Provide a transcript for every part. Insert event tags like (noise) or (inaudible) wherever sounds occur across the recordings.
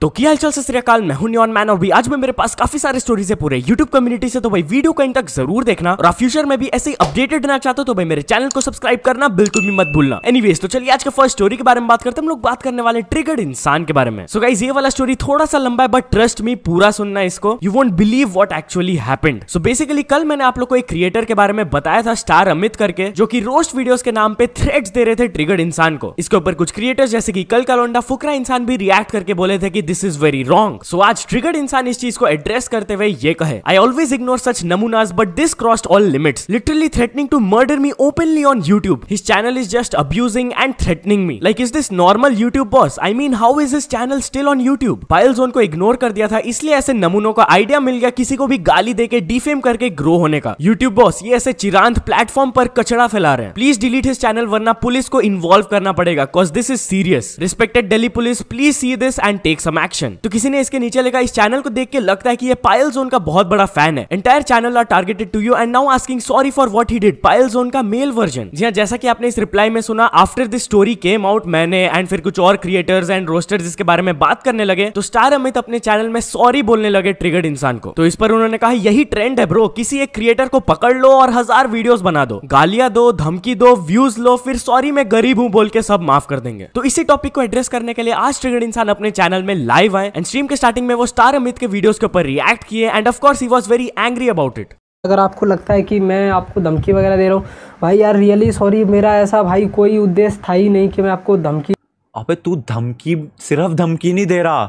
तो क्या हालचाल सत श्रीकाल मैं हूं न्यून मैन और भी आज में मेरे पास काफी सारे स्टोरीज है पूरे YouTube कम्युनिटी से तो भाई वीडियो को इन तक जरूर देखना और फ्यूचर में भी ऐसे ही अपडेटेड रहना चाहते हो तो भाई मेरे चैनल को सब्सक्राइब करना बिल्कुल भी मत भूलना एनीवेज तो चलिए आज के फर्स्ट स्टोरी के बारे में बात करते हम लोग बात करने वाले ट्रिगर्ड इंसान के बारे में सो गाइज ये वाला स्टोरी थोड़ा सा लंबा है बट ट्रस्ट मी पूरा सुनना इसको you won't believe what actually happened so basically कल मैंने आप लोग को एक क्रिएटर के बारे में बताया था स्टार अमित करके जो की रोस्ट वीडियो के नाम पे थ्रेड्स दे रहे थे ट्रिगर्ड इंसान को इसके ऊपर कुछ क्रिएटर्स जैसे की कल का लोडा फुकरा इंसान भी रिएक्ट करके बोले थे की this is very wrong so आज ट्रिगर्ड इंसान इस चीज को एड्रेस करते हुए ये कहे आई ऑलवेज इग्नोर सच नमूनाज but this cross all limits literally threatening to murder me openly on YouTube his channel is just abusing and threatening me like is this normal YouTube boss I mean how is his channel still on YouTube Payal जोन को इग्नोर कर दिया था इसलिए ऐसे नमूनों का आइडिया मिल गया किसी को भी गाली देके डिफेम करके ग्रो होने का यूट्यूब बॉस ये ऐसे चिरांत प्लेटफॉर्म पर कचरा फैला रहे हैं प्लीज डिलीट हिस चैनल वरना पुलिस को इन्वॉल्व करना पड़ेगा because this is serious respected Delhi police please see this and take some action तो किसी ने इसके नीचे लिखा इस चैनल को देख के लगता है कि ये पायल जोन का बहुत बड़ा फैन है entire channel are targeted to you and now asking sorry for what he did Payal जोन का मेल वर्जन जी हाँ, जैसा कि आपने इस रिप्लाई में सुना after this story came out मैंने एंड फिर कुछ और क्रिएटर्स एंड रोस्टर्स इसके बारे में बात करने लगे तो स्टार अमित अपने चैनल में सॉरी बोलने लगे ट्रिगर्ड इंसान को तो इस पर उन्होंने कहा यही ट्रेंड है ब्रो किसी एक क्रिएटर को पकड़ लो और हजार वीडियोस बना दो गालियां दो धमकी दो व्यूज लो फिर सॉरी मैं गरीब हूँ बोल के सब माफ कर देंगे तो इसी टॉपिक को एड्रेस करने के लिए आज ट्रिगर्ड इंसान अपने चैनल में लाइव आए एंड स्ट्रीम के स्टार्टिंग में वो स्टार अमित के वीडियोस के ऊपर रिएक्ट किए and of course he was very angry about it अगर आपको लगता है कि मैं आपको धमकी वगैरह दे रहा हूँ भाई यार रियली सॉरी मेरा ऐसा भाई कोई उद्देश्य था ही नहीं कि मैं आपको धमकी अबे तू धमकी सिर्फ धमकी नहीं दे रहा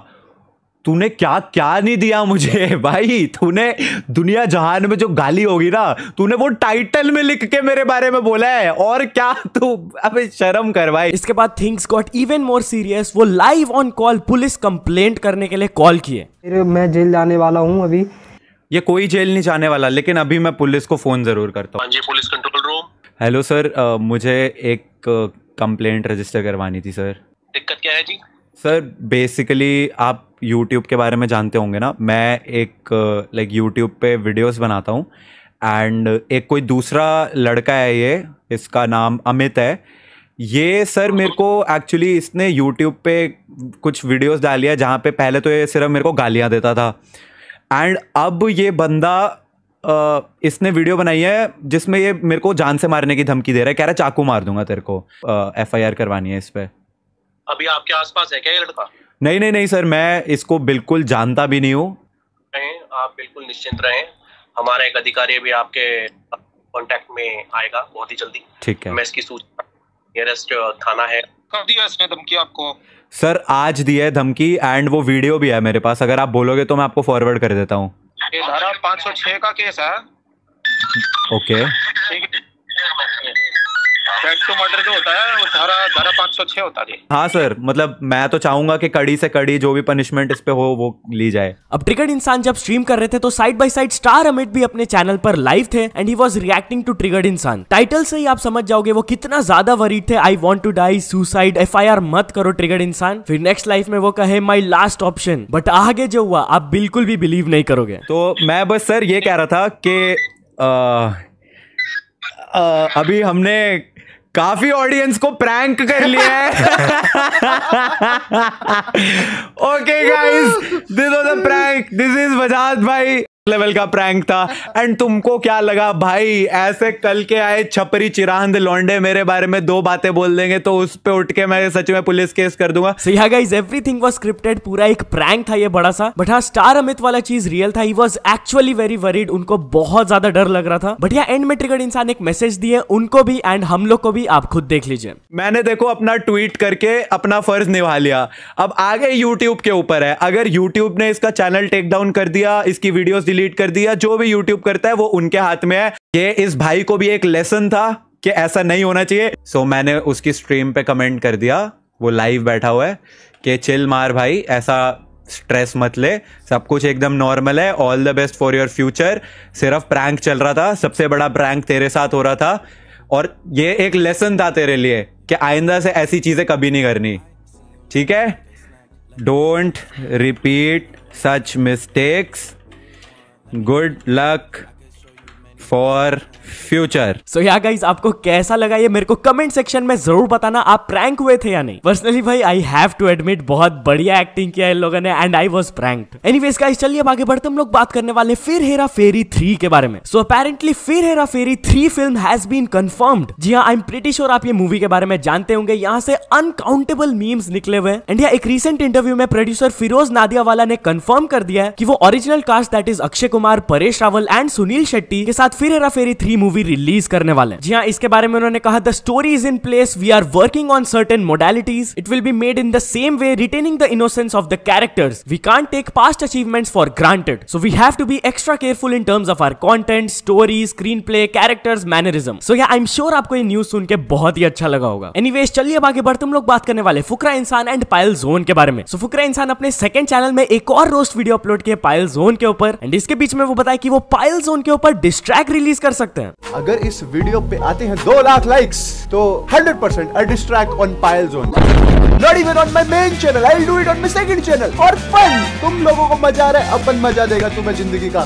तूने क्या क्या नहीं दिया मुझे (laughs) भाई तूने दुनिया जहान में जो गाली होगी ना तूने वो टाइटल में लिख के मेरे बारे में बोला है और क्या तू अबे शर्म कर भाई इसके बाद things got even more serious वो live on call police complaint करने के लिए कॉल किए मैं जेल जाने वाला हूँ अभी ये कोई जेल नहीं जाने वाला लेकिन अभी मैं पुलिस को फोन जरूर करता हूँ हाँ police control room hello sir मुझे एक कंप्लेंट रजिस्टर करवानी थी सर दिक्कत क्या है जी सर बेसिकली आप यूट्यूब के बारे में जानते होंगे ना मैं एक लाइक यूट्यूब पे वीडियोस बनाता हूँ एंड एक कोई दूसरा लड़का है ये इसका नाम अमित है ये सर मेरे को एक्चुअली इसने यूट्यूब पे कुछ वीडियोस डाली है जहाँ पे पहले तो ये सिर्फ मेरे को गालियाँ देता था एंड अब ये बंदा इसने वीडियो बनाई है जिसमें ये मेरे को जान से मारने की धमकी दे रहा है कह रहा है चाकू मार दूंगा तेरे को एफ आई आर करवानी है इस पर अभी आपके आसपास है क्या ये लड़का नहीं नहीं नहीं सर मैं इसको बिल्कुल जानता भी नहीं हूँ आप बिल्कुल निश्चिंत रहें हमारा एक अधिकारी भी आपके कांटेक्ट में आएगा बहुत ही जल्दी ठीक है मैं इसकी सूचना नियरेस्ट थाना है कब दिया इसने धमकी आपको सर आज दी है धमकी एंड वो वीडियो भी है मेरे पास अगर आप बोलोगे तो मैं आपको फॉरवर्ड कर देता हूँ ये धारा 506 का केस है ओके okay. हाँ सर मतलब मैं तो चाहूंगा कि कड़ी से कड़ी जो भी पनिशमेंट इस पे हो वो ली जाए अब ट्रिगर्ड इंसान जब स्ट्रीम कर रहे थे तो side by side star Amit भी अपने चैनल पर लाइव थे and he was reacting to triggered Insaan title से ही आप समझ जाओगे वो कितना ज्यादा वरीड थे I want to die suicide एफ मत करो ट्रिगर्ड इंसान फिर नेक्स्ट लाइफ में वो कहे माई लास्ट ऑप्शन बट आगे जो हुआ आप बिल्कुल भी बिलीव नहीं करोगे तो मैं बस सर ये कह रहा था कि अभी हमने काफी ऑडियंस को प्रैंक कर लिया है okay guys this was a prank this is Bajaj भाई लेवल का प्रैंक था एंड तुमको क्या लगा भाई ऐसे कल के आए छपरी चिरांद लौंडे मेरे बारे में दो बातें बोल देंगे तो उस पे उठ के मैं सच में पुलिस केस कर दूंगा सो या गाइस एवरीथिंग वाज स्क्रिप्टेड पूरा एक प्रैंक था ये बड़ा सा बट हाँ स्टार अमित वाला चीज रियल था he was actually very worried उनको बहुत ज्यादा डर लग रहा था बट या एंड में ट्रिगर्ड इंसान एक मैसेज दिए उनको भी एंड हम लोग को भी आप खुद देख लीजिए मैंने देखो अपना ट्वीट करके अपना फर्ज निभा लिया अब आगे यूट्यूब के ऊपर है अगर यूट्यूब ने इसका चैनल टेक डाउन कर दिया इसकी वीडियोस डिलीट डिलीट कर दिया जो भी यूट्यूब करता है वो उनके हाथ में है ये इस भाई को भी एक लेसन था कि ऐसा नहीं होना चाहिए सो so, मैंने उसकी स्ट्रीम पे कमेंट कर दिया वो लाइव बैठा हुआ है कि चिल मार भाई ऐसा स्ट्रेस मत ले सब कुछ एकदम नॉर्मल है all the best for your future सिर्फ प्रैंक चल रहा था सबसे बड़ा प्रैंक तेरे साथ हो रहा था और ये एक लेसन था तेरे लिए कि आइंदा से ऐसी चीज़ें कभी नहीं करनी ठीक है don't repeat such mistakes good luck for future so yeah guys आपको कैसा लगा ये मेरे को कमेंट सेक्शन में जरूर बताना आप प्रैंक हुए थे या नहीं पर्सनली भाई आई हैव टू एडमिट बहुत बढ़िया एक्टिंग किया इन लोगों ने and I was pranked anyways guys चलिए आगे बढ़ते हम लोग बात करने वाले फिर हेरा फेरी थ्री के बारे में सो अपेरेंटली फिर Hera Pheri three film has been confirmed जी हाँ आई एम प्रिटी श्योर आप ये मूवी के बारे में जानते होंगे यहाँ से अनकाउंटेबल मीम्स निकले हुए एंड एक रिसेंट इंटरव्यू में प्रोड्यूसर फिरोज नादियावाला ने कंफर्म कर दिया है कि वो original cast that is Akshay Kumar Paresh Rawal and Sunil Shetty के साथ फिर Hera Pheri three movie release करने वाले जी हाँ इसके बारे में उन्होंने कहा the story is in place we are working on certain modalities it will be made in the same way retaining the innocence of the characters we can't take past achievements for granted so we have to be extra careful in terms of our content story screenplay characters mannerism so yeah I am sure आपको ये news सुन के बहुत ही अच्छा लगा होगा any ways चलिए अब आगे बढ़ तुम लोग बात करने वाले फुकरा इंसान एंड पायल जोन के बारे में सो so, फुकरा इंसान अपने सेकंड चैनल में एक और रोस्ट वीडियो अपलोड किया पायल जोन के ऊपर एंड इसके बीच में वो बताया कि वो पायल जोन के ऊपर डिस्ट्रैक्ट रिलीज कर सकते हैं अगर इस वीडियो पे आते हैं दो लाख लाइक्स तो hundred percent ads on Payal zone not even on my main channel I do it on my second channel और फन तुम लोगों को मजा आ रहा है अपन मजा देगा तुम्हें जिंदगी का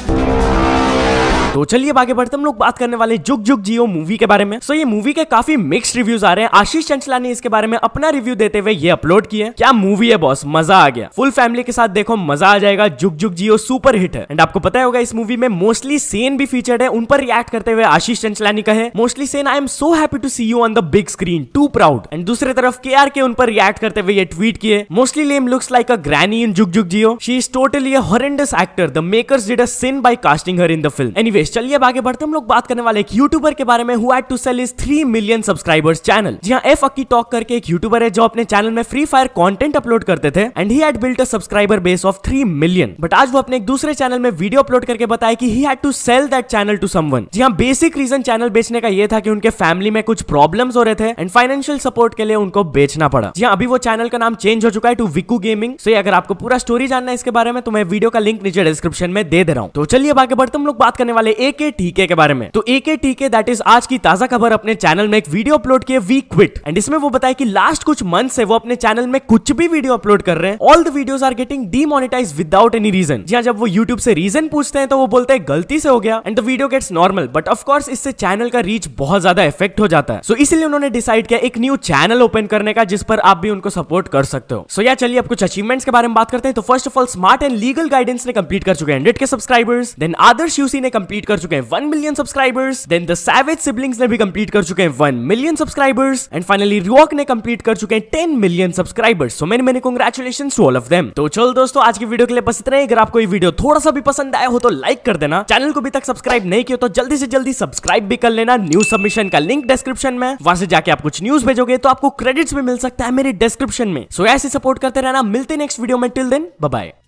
तो चलिए आगे बढ़ते हम लोग बात करने वाले जुग जुग जियो मूवी के बारे में सो ये मूवी के काफी मिक्स रिव्यूज आ रहे हैं आशीष चंचला ने इसके बारे में अपना रिव्यू देते हुए ये अपलोड किया क्या मूवी है बॉस मजा आ गया फुल फैमिली के साथ देखो मजा आ जाएगा जुग जुग जियो सुपर हिट है एंड आपको पता होगा इस मूवी में मोस्टली सेन भी फीचर्ड है उन पर रिएक्ट करते हुए आशीष चंचलानी कहे Mostlysane I am so happy to see you on the big screen too proud and दूसरी तरफ के आर के उन पर रिएक्ट करते हुए ये ट्वीट किए Mostlysane looks like a granny in Jug Jug Jeeyo she is totally a horrendous actor the makers did a sin by casting her in the film anyway anyways चलिए आगे बढ़ते हम लोग बात करने वाले एक यूट्यूबर के बारे में हुआ to sell his three million subscribers channel जी हाँ एफ अक्की टॉक करके एक यूट्यूबर है जो अपने चैनल में फ्री फायर कॉन्टेंट अपलोड करते थे and he had built a subscriber base of three million but आज वो अपने एक दूसरे चैनल में वीडियो अपलोड करके बताया कि he had to sell that channel to someone जी हाँ बेसिक रीजन चैनल बेचने का ये था कि उनके फैमिली में कुछ प्रॉब्लम हो रहे थे एंड फाइनेंशियल सपोर्ट के लिए उनको बेचना पड़ा जी हाँ अभी वो चैनल का नाम चेंज हो चुका है टू विकू गेमिंग सो अगर आपको पूरा स्टोरी जानना है इसके बारे में तो मैं वीडियो का लिंक नीचे डिस्क्रिप्शन में दे दे रहा हूँ तो चलिए आगे बढ़ते हम लोग बात करने वाले ए के टीके के बारे में तो ए के टीके दैट इज आज की ताजा खबर अपने चैनल में एक वीडियो अपलोड किए वी क्विट एंड इसमें वो बताया कि लास्ट कुछ मंथ से वो अपने चैनल में कुछ भी वीडियो अपलोड कर रहे हैं all the videos are getting demonetise without any reason जी हाँ, जब वो यूट्यूब से रीजन पूछते हैं तो वो बोलते हैं गलती से हो गया and the video gets normal but of course इससे चैनल का रीच बहुत ज्यादा इफेक्ट हो जाता है सो so, इसलिए उन्होंने डिसाइड किया एक न्यू चैनल ओपन करने का जिस पर आप भी उनको सपोर्ट कर सकते हो सो so, या चलिए अब कुछ अचीवमेंट्स के बारे में बात करते हैं तो first of all smart and legal guidance ने कंप्लीट कर चुके हैं hundred K subscribers then Adarsh UC ने कंप्लीट कंप्लीट कर चुके हैं one million subscribers then the savage siblings ने भी कंप्लीट कर चुके हैं one million subscribers and finally रिवॉक ने कंप्लीट कर चुके हैं टेन मिलियन सब्सक्राइबर्स सो मैंने मैंने congratulation to all of them तो चल दोस्तों आज की वीडियो के लिए बस इतना ही अगर आपको ये वीडियो थोड़ा सा भी पसंद आया हो तो लाइक कर देना चैनल को अभी तक सब्सक्राइब नहीं किया तो जल्दी से जल्दी सब्सक्राइब भी कर लेना न्यूज सबमिशन का लिंक डिस्क्रिप्शन में वहां से जाके आप कुछ न्यूज भेजोगे तो आपको क्रेडिट्स भी मिल सकता है मेरे डिस्क्रिप्शन में सो so, ऐसे सपोर्ट करते रहना मिलते नेक्स्ट वीडियो में टिल देन बाय